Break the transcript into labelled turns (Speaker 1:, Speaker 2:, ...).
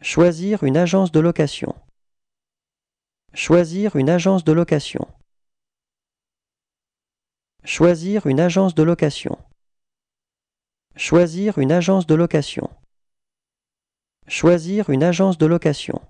Speaker 1: Choisir une agence de location. Choisir une agence de location. Choisir une agence de location. Choisir une agence de location. Choisir une agence de location.